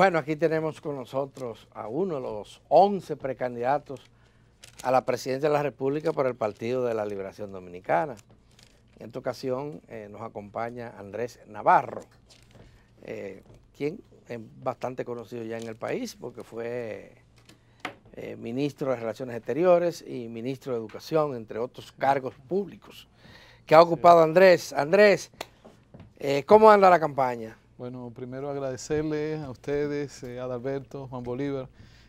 Bueno, aquí tenemos con nosotros a uno de los 11 precandidatos a la presidencia de la República por el Partido de la Liberación Dominicana. En esta ocasión eh, nos acompaña Andrés Navarro, eh, quien es bastante conocido ya en el país porque fue eh, ministro de Relaciones Exteriores y ministro de Educación, entre otros cargos públicos que ha ocupado Andrés. Andrés, ¿cómo anda la campaña? Bueno, primero agradecerle a ustedes, eh, a Adalberto, Juan Bolívar,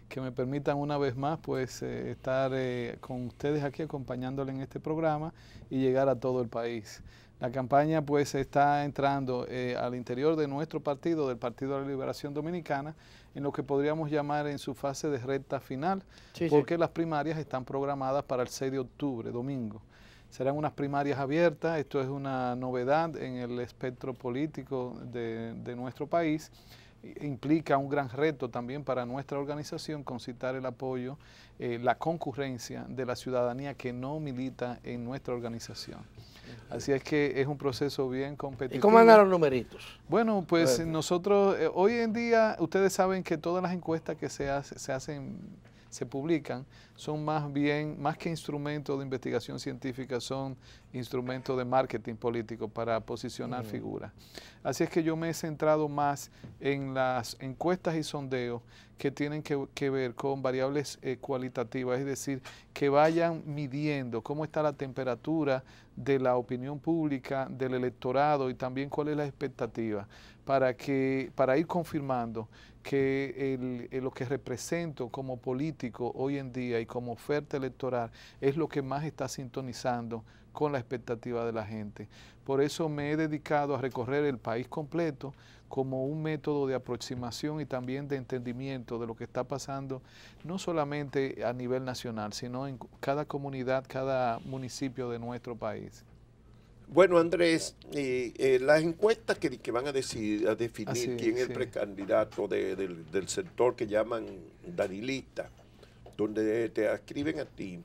que me permitan una vez más pues eh, estar eh, con ustedes aquí acompañándole en este programa y llegar a todo el país. La campaña pues está entrando al interior de nuestro partido, del Partido de la Liberación Dominicana, en lo que podríamos llamar en su fase de recta final, porque las primarias están programadas para el 6 de octubre, domingo. Serán unas primarias abiertas, esto es una novedad en el espectro político de, nuestro país implica un gran reto también para nuestra organización concitar el apoyo, eh, la concurrencia de la ciudadanía que no milita en nuestra organización. Así es que es un proceso bien competitivo. ¿Y cómo andan los numeritos? Bueno, pues nosotros eh, hoy en día, ustedes saben que todas las encuestas que se, se hacen se publican son más bien, más que instrumentos de investigación científica, son instrumentos de marketing político para posicionar mm. figuras. Así es que yo me he centrado más en las encuestas y sondeos que tienen que, ver con variables eh, cualitativas, es decir, que vayan midiendo cómo está la temperatura de la opinión pública, del electorado y también cuál es la expectativa para, que, para ir confirmando que eh, lo que represento como político hoy en día y como oferta electoral es lo que más está sintonizando con la expectativa de la gente. Por eso me he dedicado a recorrer el país completo como un método de aproximación y también de entendimiento de lo que está pasando, no solamente a nivel nacional, sino en cada comunidad, cada municipio de nuestro país. Bueno, Andrés, eh, eh, las encuestas que, que, van a, decidir, a definir quién es el precandidato del, sector que llaman danilista, donde te escriben a ti,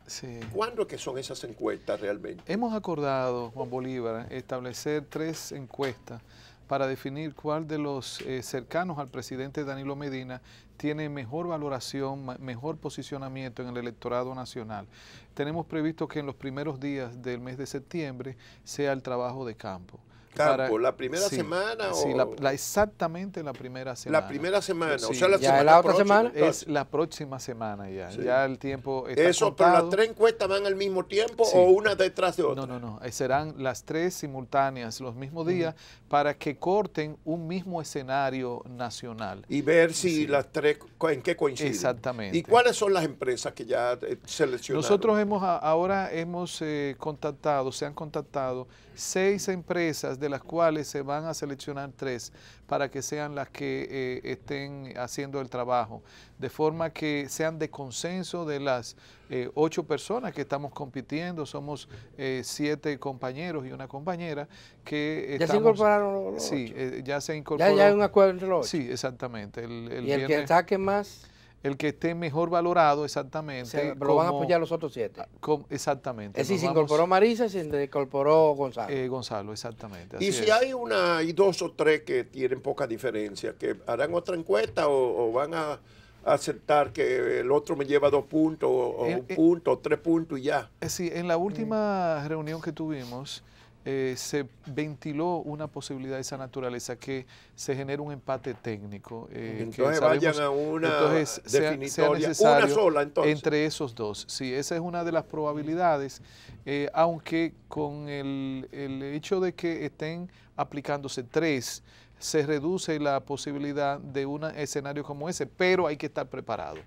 ¿cuándo que son esas encuestas realmente? Hemos acordado, Juan Bolívar, establecer tres encuestas para definir cuál de los eh, cercanos al presidente Danilo Medina tiene mejor valoración, mejor posicionamiento en el electorado nacional. Tenemos previsto que en los primeros días del mes de septiembre sea el trabajo de campo campo, la primera semana o... la, exactamente la primera semana. La primera semana, o sea, la semana próxima, semana es la próxima semana ya. Ya el tiempo está Eso, las tres encuestas van al mismo tiempo o una detrás de otra. No, no, no, eh, serán las tres simultáneas los mismos días para que corten un mismo escenario nacional y ver si las tres en qué coinciden. Exactamente. ¿Y cuáles son las empresas que ya eh, seleccionaron? Nosotros hemos ahora hemos eh, contactado, se han contactado seis empresas de de las cuales se van a seleccionar tres para que sean las que eh, estén haciendo el trabajo, de forma que sean de consenso de las eh, ocho personas que estamos compitiendo, somos eh, siete compañeros y una compañera que... ¿Ya se incorporaron los, Sí, ya se incorporaron. Ya, hay un acuerdo Sí, exactamente. El, el ¿Y que saque más? el que esté mejor valorado exactamente. lo van a apoyar los otros siete. Ah, exactamente. Es decir, se incorporó Marisa Marisa, se incorporó Gonzalo. Eh, Gonzalo, exactamente. y si hay una, y dos o tres que tienen poca diferencia, que harán otra encuesta o, van a aceptar que el otro me lleva dos puntos o, eh, un punto, eh, punto, tres puntos y ya. Sí, en la última reunión que tuvimos, eh, se ventiló una posibilidad de esa naturaleza, que se genere un empate técnico. Eh, entonces vayan a una definitoria, una sola Entre esos dos, sí, esa es una de las probabilidades, eh, aunque con el, el hecho de que estén aplicándose tres, se reduce la posibilidad de un escenario como ese, pero hay que estar preparado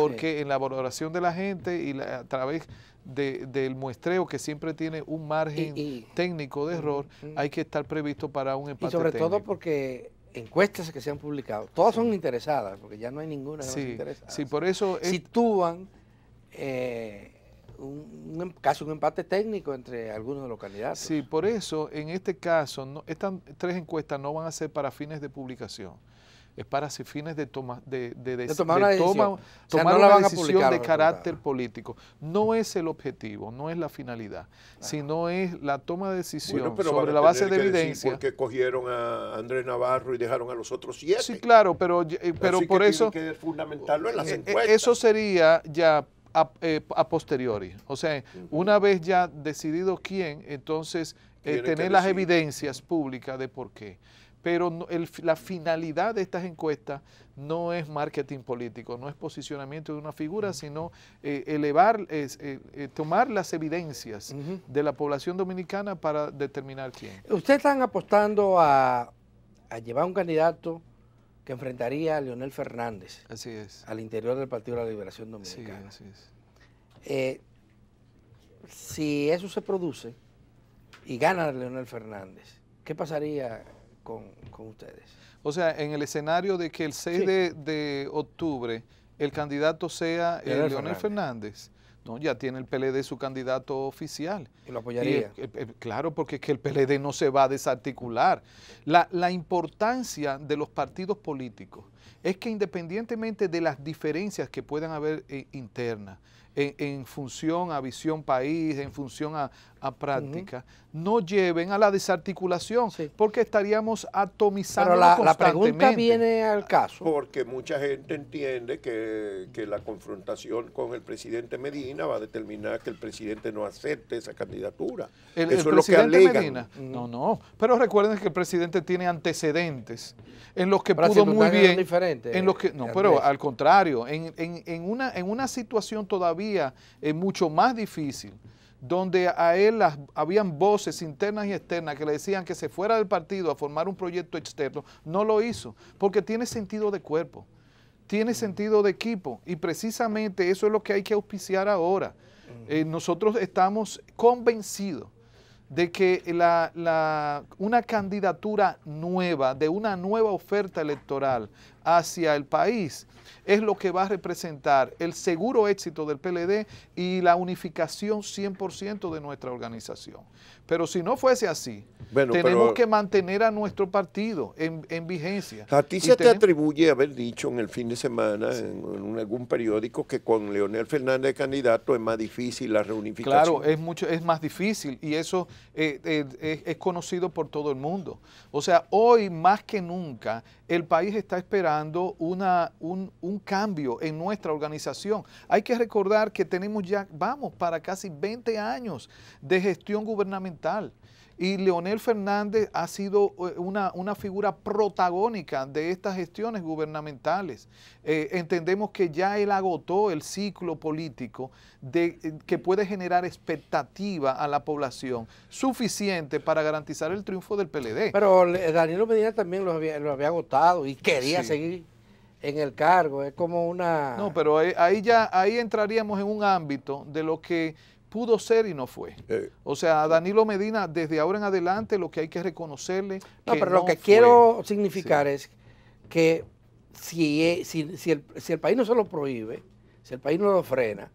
porque en la valoración de la gente y a través del muestreo que siempre tiene un margen técnico de error, hay que estar previsto para un empate. técnico. Y sobre todo porque encuestas que se han publicado, todas son interesadas, porque ya no hay ninguna que no sea interesada. Sí, por eso sitúan eh, un, em, caso un empate técnico entre algunos de los Sí, por eso en este caso no, estas tres encuestas no van a ser para fines de publicación es para fines de, toma, de, tomar una decisión, decisión de carácter político. No es el objetivo, no es la finalidad, sino es la toma de decisión sobre la base de evidencia. Porque cogieron a Andrés Navarro y dejaron a los otros siete. Sí, claro, pero, eh, pero por eso... Que fundamentarlo en eh, eh, Eso sería ya a, posteriori. O sea, una vez ya decidido quién, entonces tener las evidencias públicas de por qué. Pero la finalidad de estas encuestas no es marketing político, no es posicionamiento de una figura, sino eh, elevar, eh, eh, tomar las evidencias de la población dominicana para determinar quién. Usted están apostando a, a llevar un candidato que enfrentaría a Leonel Fernández. Así es. Al interior del Partido de la Liberación Dominicana. así es. si eso se produce y gana Leonel Fernández, ¿qué pasaría con, ustedes. O sea, en el escenario de que el 6 de, octubre el candidato sea eh, el Leonel Fernández. ya tiene el PLD su candidato oficial. lo apoyaría. claro, porque es que el PLD no se va a desarticular. La, importancia de los partidos políticos es que independientemente de las diferencias que puedan haber eh, internas, en, función a visión país, en función a, a práctica no lleven a la desarticulación, porque estaríamos atomizando la, la, pregunta viene al caso. Porque mucha gente entiende que, la confrontación con el presidente Medina va a determinar que el presidente no acepte esa candidatura. Eso es lo que Medina. No, mm. no. Pero recuerden que el presidente tiene antecedentes en los que pudo muy bien. en los que, no, pero al contrario, en, en, una, en una situación todavía es eh, mucho más difícil donde a él las, habían voces internas y externas que le decían que se fuera del partido a formar un proyecto externo, no lo hizo, porque tiene sentido de cuerpo, tiene sentido de equipo, y precisamente eso es lo que hay que auspiciar ahora. Eh, nosotros estamos convencidos de que una candidatura nueva, de una nueva oferta electoral, hacia el país es lo que va a representar el seguro éxito del PLD y la unificación 100% de nuestra organización. Pero si no fuese así, tenemos que mantener a nuestro partido en, en vigencia. A ti se te atribuye haber dicho en el fin de semana, en, algún periódico, que con Leonel Fernández candidato es más difícil la reunificación. Claro, es, mucho, es más difícil y eso eh, eh, es conocido por todo el mundo. O sea, hoy más que nunca el país está esperando una, un, un, cambio en nuestra organización. Hay que recordar que tenemos ya, vamos, para casi 20 años de gestión gubernamental. Y Leonel Fernández ha sido eh, una, figura protagónica de estas gestiones gubernamentales. Eh, entendemos que ya él agotó el ciclo político de, eh, que puede generar expectativa a la población suficiente para garantizar el triunfo del PLD. Pero Danilo Medina también lo había, agotado y quería seguir en el cargo. Es como una... No, pero ahí ya ahí entraríamos en un ámbito de lo que pudo ser y no fue. Eh, o sea, a Danilo Medina, desde ahora en adelante, lo que hay que reconocerle. No, pero lo que quiero significar es que si, e, si, el, país no se lo prohíbe, si el país no lo frena,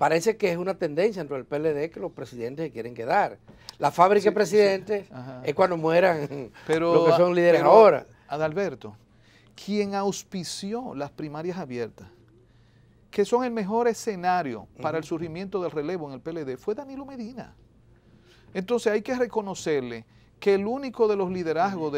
parece que es una tendencia dentro del PLD que los presidentes quieren quedar. La fábrica de presidentes es cuando mueran los que son líderes ahora. Adalberto, quien auspició las primarias abiertas que son el mejor escenario para el surgimiento del relevo en el PLD fue Danilo Medina. Entonces hay que reconocerle que el único de los liderazgos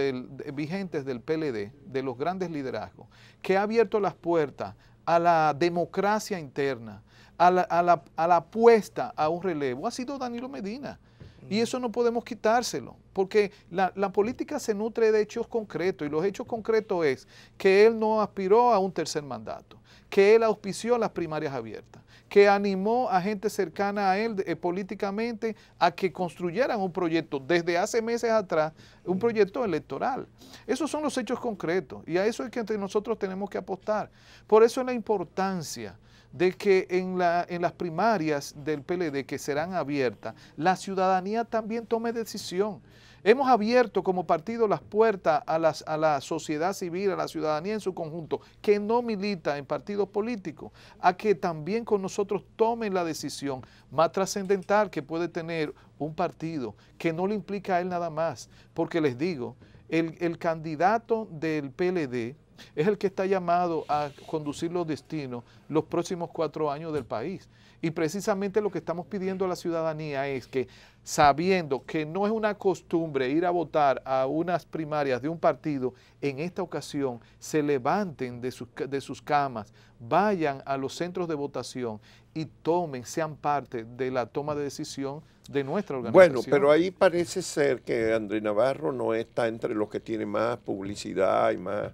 vigentes del PLD, de los grandes liderazgos, que ha abierto las puertas a la democracia interna, a la, a a la apuesta a un relevo, ha sido Danilo Medina. Y eso no podemos quitárselo, porque la, política se nutre de hechos concretos y los hechos concretos es que él no aspiró a un tercer mandato, que él auspició las primarias abiertas, que animó a gente cercana a él eh, políticamente a que construyeran un proyecto desde hace meses atrás, un proyecto electoral. Esos son los hechos concretos y a eso es que entre nosotros tenemos que apostar. Por eso es la importancia de que en, la, en las primarias del PLD que serán abiertas, la ciudadanía también tome decisión. Hemos abierto como partido las puertas a, la sociedad civil, a la ciudadanía en su conjunto, que no milita en partidos políticos, a que también con nosotros tomen la decisión más trascendental que puede tener un partido, que no le implica a él nada más. Porque les digo, el, el candidato del PLD es el que está llamado a conducir los destinos los próximos cuatro años del país. Y precisamente lo que estamos pidiendo a la ciudadanía es que, sabiendo que no es una costumbre ir a votar a unas primarias de un partido, en esta ocasión se levanten de sus, camas, vayan a los centros de votación y tomen, sean parte de la toma de decisión de nuestra organización. Bueno, pero ahí parece ser que André Navarro no está entre los que tiene más publicidad y más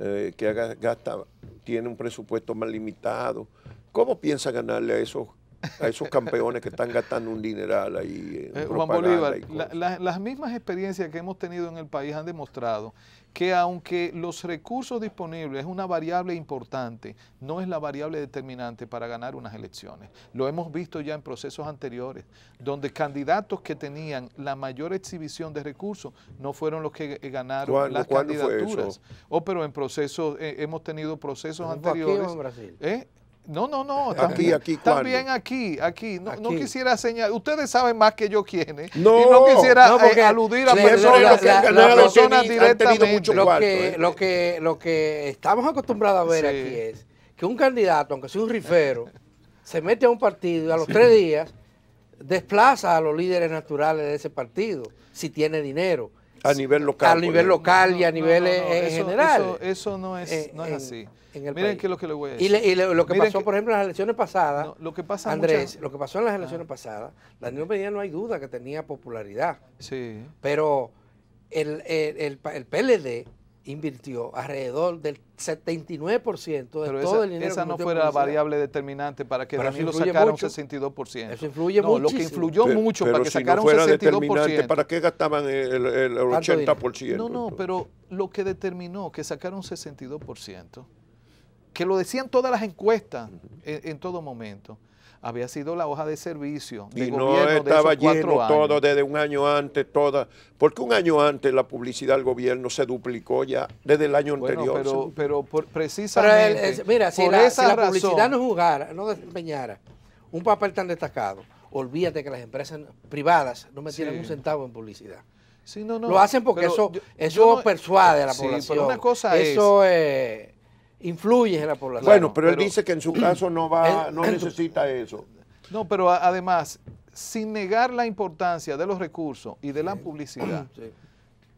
eh, que gasta, tiene un presupuesto más limitado. ¿Cómo piensa ganarle a esos, a esos campeones que están gastando un dineral ahí? En eh, Juan Bolívar, las mismas experiencias que hemos tenido en el país han demostrado que aunque los recursos disponibles es una variable importante, no es la variable determinante para ganar unas elecciones. Lo hemos visto ya en procesos anteriores, donde candidatos que tenían la mayor exhibición de recursos no fueron los que eh, ganaron las candidaturas. O oh, pero en procesos eh, hemos tenido procesos anteriores. ¿eh? No, no, no. También aquí, aquí, también aquí, aquí. No, no quisiera señalar. Ustedes saben más que yo quiénes. No, y no quisiera eh, aludir a personas, Lo, que, ¿eh? lo, que, lo que estamos acostumbrados a ver aquí es que un candidato, aunque sea un rifero, se mete a un partido y a los tres días desplaza a los líderes naturales de ese partido, si tiene dinero. A nivel local. A nivel local y a nivel eh, general. Eso, no es, no es así. Miren qué es lo que le voy a decir. Y, lo que pasó, por ejemplo, en las elecciones pasadas, lo que pasa Andrés, lo que pasó en las elecciones ah. pasadas la Danilo Medina no hay duda que tenía popularidad. Sí. Pero el, el, el, PLD invirtió alrededor del 79% de todo el dinero. Esa no fuera la variable determinante para que Danilo sacara un 62%. Eso influye no, Lo que influyó mucho para que si sacara no fuera un 62%. Determinante, ¿Para qué gastaban el, el 80%? No, no, pero lo que determinó que sacara un 62% que lo decían todas las encuestas en, todo momento había sido la hoja de servicio y no estaba lleno todo desde un año antes toda porque un año antes la publicidad del gobierno se duplicó ya desde el año anterior pero, precisamente mira si, la, publicidad no jugara no desempeñara un papel tan destacado olvídate que las empresas privadas no metieran un centavo en publicidad no, lo hacen porque eso eso persuade a la población una cosa eso es, influye en la población. Bueno, pero, él dice que en su caso no va, no necesita eso. No, pero además, sin negar la importancia de los recursos y de la publicidad,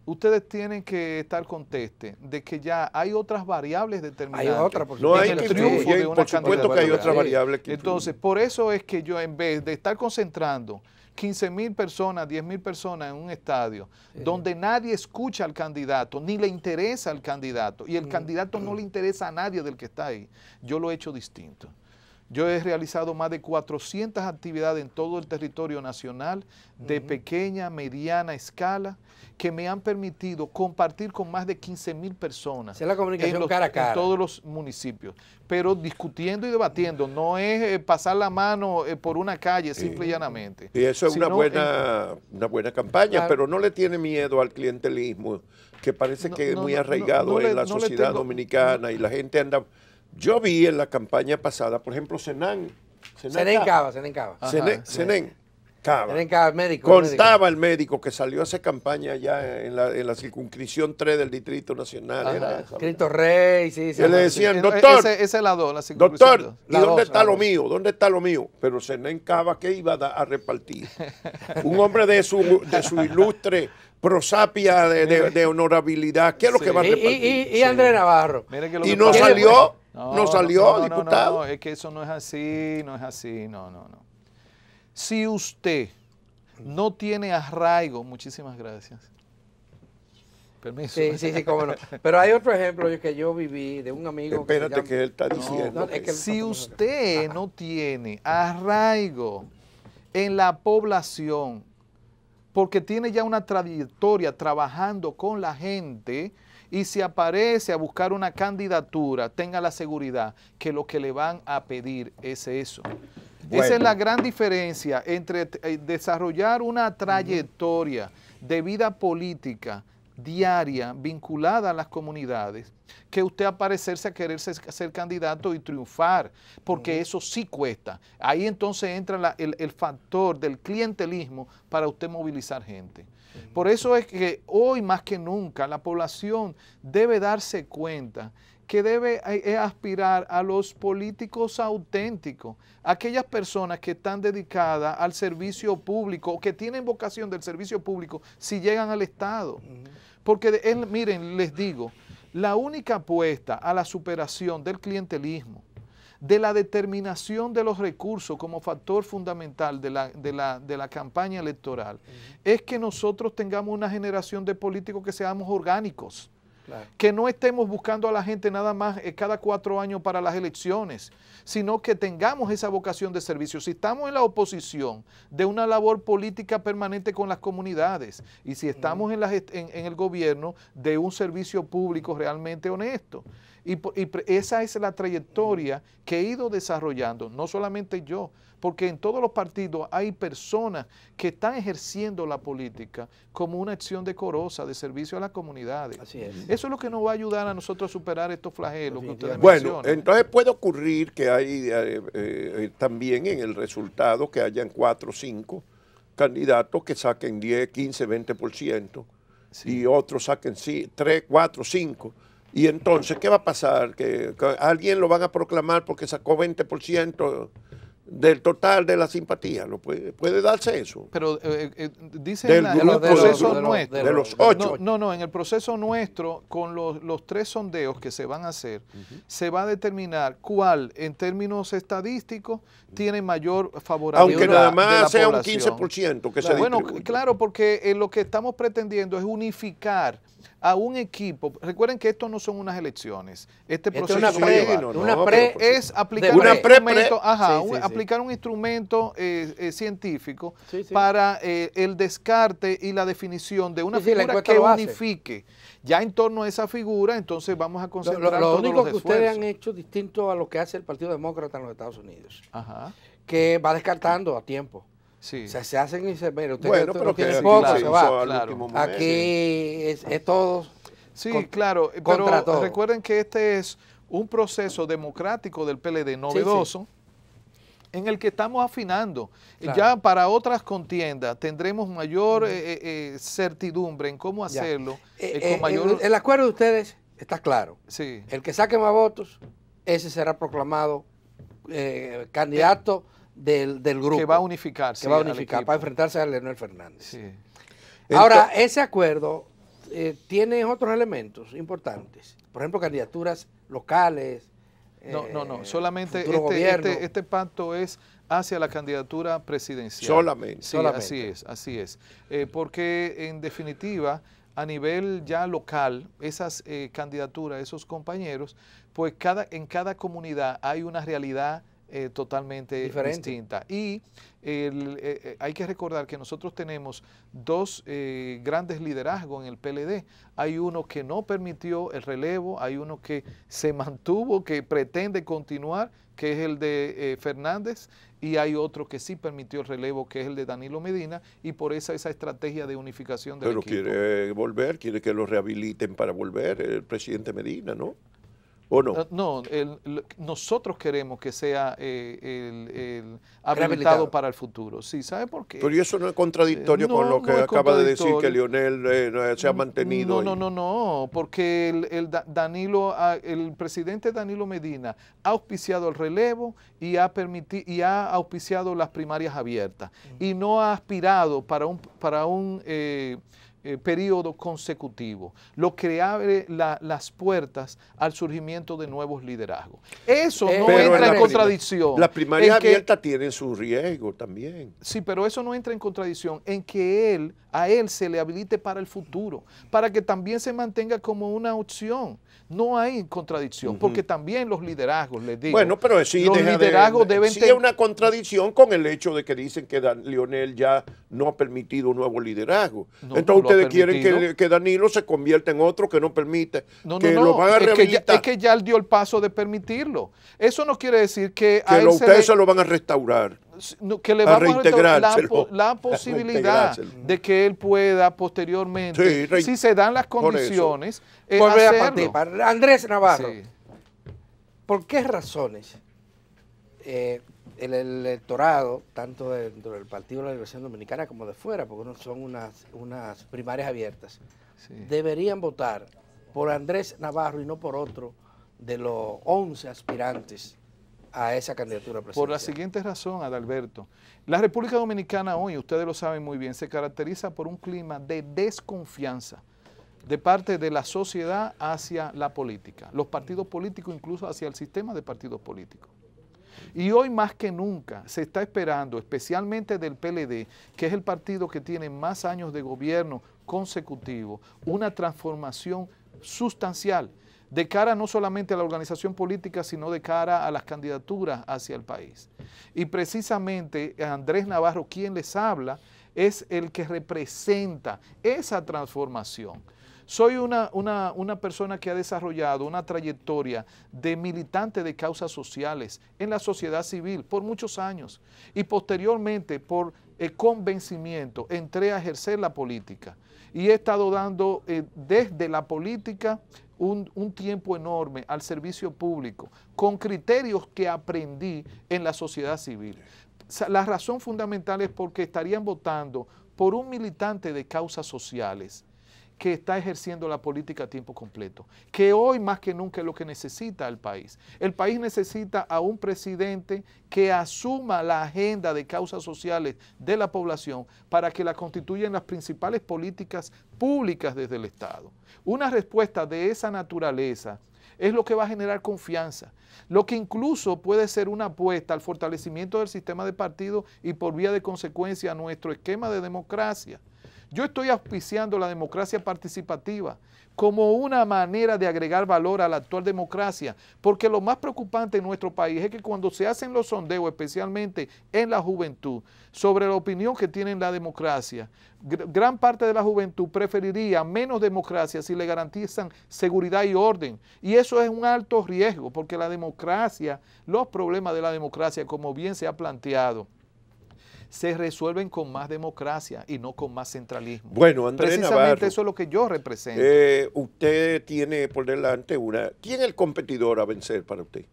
ustedes tienen que estar conteste de que ya hay otras variables determinadas. Hay otras, No hay triunfo de una por Entonces, por eso es que yo en vez de estar concentrando 15 mil personas, 10 mil personas en un estadio, donde nadie escucha al candidato, ni le interesa al candidato, y el mm. candidato no le interesa a nadie del que está ahí, yo lo he hecho distinto. Yo he realizado más de 400 actividades en todo el territorio nacional, de pequeña, mediana escala, que me han permitido compartir con más de 15 mil personas. en, cara todos los municipios. Pero discutiendo y debatiendo, no es eh, pasar la mano eh, por una calle simple y llanamente. Y eso es una buena, una buena campaña, pero no le tiene miedo al clientelismo, que parece que es muy arraigado en la sociedad dominicana y la gente anda yo vi en la campaña pasada, por ejemplo, Senán. Senén Cava, Senén Cava. Senén Cava. médico. Contaba el médico que salió a hacer campaña allá en la, en la circunscripción 3 del Distrito Nacional. Era Cristo Rey, sí, sí. le decían, doctor. Ese, lado, la circunscripción. Doctor, ¿y dónde está lo mío? ¿Dónde está lo mío? Pero Senén Cava, ¿qué iba a, repartir? Un hombre de su, de su ilustre prosapia de, honorabilidad. ¿Qué es lo que va a repartir? Y, y, Andrés Navarro. Y no salió no, salió, no, diputado. No, es que eso no es así, no es así, no, no, no. Si usted no tiene arraigo, muchísimas gracias. Permiso. Sí, sí, sí, cómo no. Pero hay otro ejemplo que yo viví de un amigo. Espérate que, que él está diciendo. si usted no tiene arraigo en la población, porque tiene ya una trayectoria trabajando con la gente, y si aparece a buscar una candidatura, tenga la seguridad que lo que le van a pedir es eso. Esa es la gran diferencia entre eh, desarrollar una trayectoria de vida política diaria vinculada a las comunidades que usted aparecerse a quererse ser, candidato y triunfar, porque eso sí cuesta. Ahí entonces entra el, factor del clientelismo para usted movilizar gente. Por eso es que hoy más que nunca la población debe darse cuenta que debe eh, eh, aspirar a los políticos auténticos, aquellas personas que están dedicadas al servicio público, que tienen vocación del servicio público si llegan al Estado. Porque, él, miren, les digo, la única apuesta a la superación del clientelismo, de la determinación de los recursos como factor fundamental de la, de la, de la campaña electoral, es que nosotros tengamos una generación de políticos que seamos orgánicos que no estemos buscando a la gente nada más eh, cada cuatro años para las elecciones, sino que tengamos esa vocación de servicio. Si estamos en la oposición de una labor política permanente con las comunidades y si estamos en el gobierno de un servicio público realmente honesto. Y, esa es la trayectoria que he ido desarrollando, no solamente yo, porque en todos los partidos hay personas que están ejerciendo la política como una acción decorosa de servicio a las comunidades. Eso es lo que nos va a ayudar a nosotros a superar estos flagelos que ustedes Bueno, entonces puede ocurrir que hay eh, eh, eh, también en el resultado que hayan cuatro o cinco candidatos que saquen 10, 15, 20% y otros saquen 3, 4, 5. Y entonces, ¿qué va a pasar? ¿Que, alguien lo van a proclamar porque sacó 20% del total de la simpatía. lo Puede, puede darse eso. Pero dice en, el proceso nuestro. No, no, en el proceso nuestro, con los, tres sondeos que se van a hacer, se va a determinar cuál, en términos estadísticos, tiene mayor favorabilidad. Aunque nada más sea un 15% que se Bueno, claro, porque eh, lo que estamos pretendiendo es unificar a un equipo. Recuerden que esto no son unas elecciones. Este proceso es aplicar un instrumento, aplicar un instrumento científico para eh, el descarte y la definición de una figura que unifique. Ya en torno a esa figura, entonces vamos a concentrar Lo, único que ustedes han hecho distinto a lo que hace el Partido Demócrata en los Estados Unidos, que va descartando a tiempo se hacen y se... bueno, pero que aquí, se va. Aquí es, todo... Sí, claro, eh, pero recuerden que este es un proceso democrático del PLD novedoso. en el que estamos afinando. Ya para otras contiendas tendremos mayor eh, eh, certidumbre en cómo hacerlo. el, acuerdo de ustedes está claro. Sí. El que saque más votos, ese será proclamado candidato del, grupo. Que va a unificarse. Que va a unificar para enfrentarse a Leonel Fernández. Ahora, ese acuerdo eh, tiene otros elementos importantes. Por ejemplo, candidaturas locales. No, no, no. Eh, solamente este, este, este, pacto es hacia la candidatura presidencial. Solamente. Sí, así es, así es. Eh, porque en definitiva, a nivel ya local, esas candidaturas, esos compañeros, pues cada, en cada comunidad hay una realidad eh, totalmente distinta. Y eh, eh, hay que recordar que nosotros tenemos dos grandes liderazgos en el PLD. Hay uno que no permitió el relevo, hay uno que se mantuvo, que pretende continuar, que es el de Fernández, y hay otro que sí permitió el relevo, que es el de Danilo Medina, y por esa esa estrategia de unificación del Pero quiere volver, quiere que lo rehabiliten para volver el presidente Medina, ¿no? ¿O no? Eh, no, nosotros queremos que sea eh, el, habilitado, para el futuro. Sí, ¿sabe por qué? Pero eso no es contradictorio eh, con lo que acaba de decir que Lionel se ha mantenido. No, no, no, no, porque el, Danilo, el presidente Danilo Medina ha auspiciado el relevo y ha, permitido, y ha auspiciado las primarias abiertas mm. y no ha aspirado para un... Para un eh, periodo consecutivo, lo que abre las puertas al surgimiento de nuevos liderazgos. Eso eh, no entra en, contradicción. Las primarias abiertas tienen su riesgo también. Sí, pero eso no entra en contradicción en que él a él se le habilite para el futuro, para que también se mantenga como una opción. No hay contradicción, porque también los liderazgos, les digo. Bueno, pero si los es una contradicción con el hecho de que dicen que Dan, Lionel ya no ha permitido un nuevo liderazgo. Entonces ustedes quieren que, Danilo se convierta en otro que no permite, no, que lo Es que, ya, él dio el paso de permitirlo. Eso no quiere decir que... a ustedes se lo van a restaurar que le va a dar la, posibilidad de que él pueda posteriormente, si se dan las condiciones, eh, volver a Andrés Navarro, ¿por qué razones eh, el electorado, tanto dentro del Partido de la Liberación Dominicana como de fuera, porque son unas, unas primarias abiertas, deberían votar por Andrés Navarro y no por otro de los 11 aspirantes a esa candidatura presidencial? Por la siguiente razón, Adalberto. La República Dominicana hoy, ustedes lo saben muy bien, se caracteriza por un clima de desconfianza de parte de la sociedad hacia la política, los partidos políticos, incluso hacia el sistema de partidos políticos. Y hoy más que nunca se está esperando, especialmente del PLD, que es el partido que tiene más años de gobierno consecutivo, una transformación sustancial de cara no solamente a la organización política, sino de cara a las candidaturas hacia el país. Y precisamente eh, Andrés Navarro, quien les habla, es el que representa esa transformación. Soy una, una, persona que ha desarrollado una trayectoria de militante de causas sociales en la sociedad civil por muchos años y posteriormente por eh, con convencimiento, entré a ejercer la política y he estado dando eh, desde la política un, un, tiempo enorme al servicio público, con criterios que aprendí en la sociedad civil. La razón fundamental es porque estarían votando por un militante de causas sociales, que está ejerciendo la política a tiempo completo, que hoy más que nunca es lo que necesita el país. El país necesita a un presidente que asuma la agenda de causas sociales de la población para que la constituyan las principales políticas públicas desde el Estado. Una respuesta de esa naturaleza es lo que va a generar confianza, lo que incluso puede ser una apuesta al fortalecimiento del sistema de partido y por vía de consecuencia a nuestro esquema de democracia. Yo estoy auspiciando la democracia participativa como una manera de agregar valor a la actual democracia, porque lo más preocupante en nuestro país es que cuando se hacen los sondeos, especialmente en la juventud, sobre la opinión que tienen la democracia, gran parte de la juventud preferiría menos democracia si le garantizan seguridad y orden. Y eso es un alto riesgo, porque la democracia, los problemas de la democracia, como bien se ha planteado, se resuelven con más democracia y no con más centralismo. Bueno, Andrés Precisamente eso es lo que yo represento. Eh, usted tiene por delante una... ¿Quién es el competidor a vencer para usted?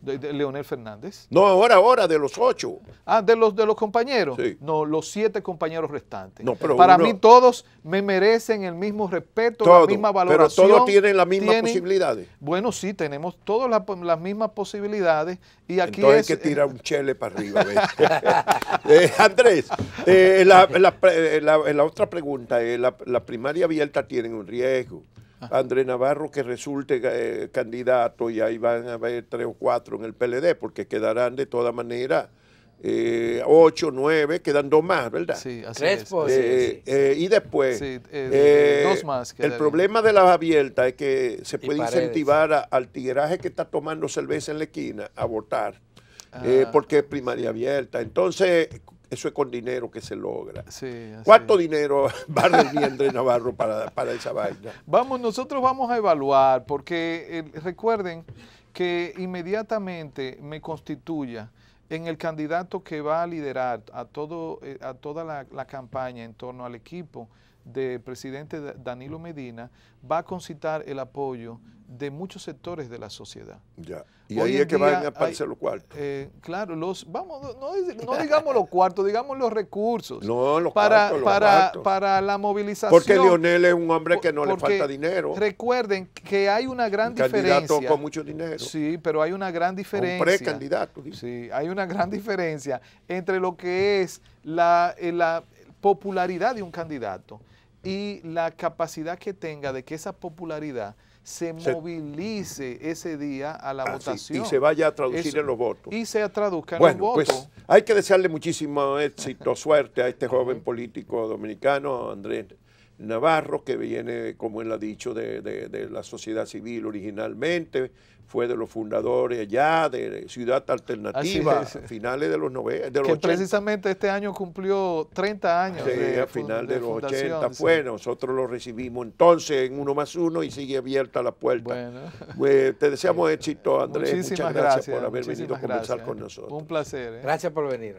De, Leonel Fernández. No, ahora, ahora, de los ocho. Ah, de los de los compañeros. No, los siete compañeros restantes. Para mí todos me merecen el mismo respeto, la misma valoración. Pero todos tienen las mismas posibilidades. Bueno, sí, tenemos todas las mismas posibilidades y aquí Entonces hay que tirar un chele para arriba. Andrés, la, otra pregunta, es, la primaria abierta tiene un riesgo. Ah. Andrés Navarro que resulte eh, candidato y ahí van a haber tres o cuatro en el PLD, porque quedarán de toda manera eh, ocho, nueve, quedan dos más, ¿verdad? Sí, así es. Eh, eh, y después, eh, dos más. El problema de las abiertas es que se puede incentivar al tigueraje que está tomando cerveza en la esquina a votar, ah. porque es primaria abierta. Entonces, eso es con dinero que se logra. ¿Cuánto dinero va a Navarro para, para esa vaina? Vamos, nosotros vamos a evaluar, porque recuerden que inmediatamente me constituya en el candidato que va a liderar a, todo, eh, a toda la, la campaña en torno al equipo del presidente Danilo Medina va a concitar el apoyo de muchos sectores de la sociedad. Ya. Y ahí es que van a aparecer los cuartos. Eh, claro, los, vamos, no, digamos los cuartos, digamos los recursos. No, los para, para, la movilización. Porque Lionel es un hombre que no le falta dinero. Recuerden que hay una gran diferencia. Candidato con mucho dinero. Sí, pero hay una gran diferencia. Un precandidato. ¿sí? hay una gran diferencia entre lo que es la eh, popularidad de un candidato y la capacidad que tenga de que esa popularidad se, movilice ese día a la votación. y se vaya a traducir en los votos. Y se traduzca en los pues, votos. Pues, hay que desearle muchísimo éxito, suerte a este joven político dominicano, Andrés Navarro, que viene, como él ha dicho, de la sociedad civil originalmente, fue de los fundadores ya de Ciudad Alternativa, finales de los 90. De que precisamente este año cumplió 30 años. Sí, a final de, los 80 fue, nosotros lo recibimos entonces en uno más uno y sigue abierta la puerta. Bueno. Pues, te deseamos éxito, Andrés. Muchísimas Muchas gracias, por haber venido a conversar con nosotros. Un placer. ¿eh? Gracias por venir.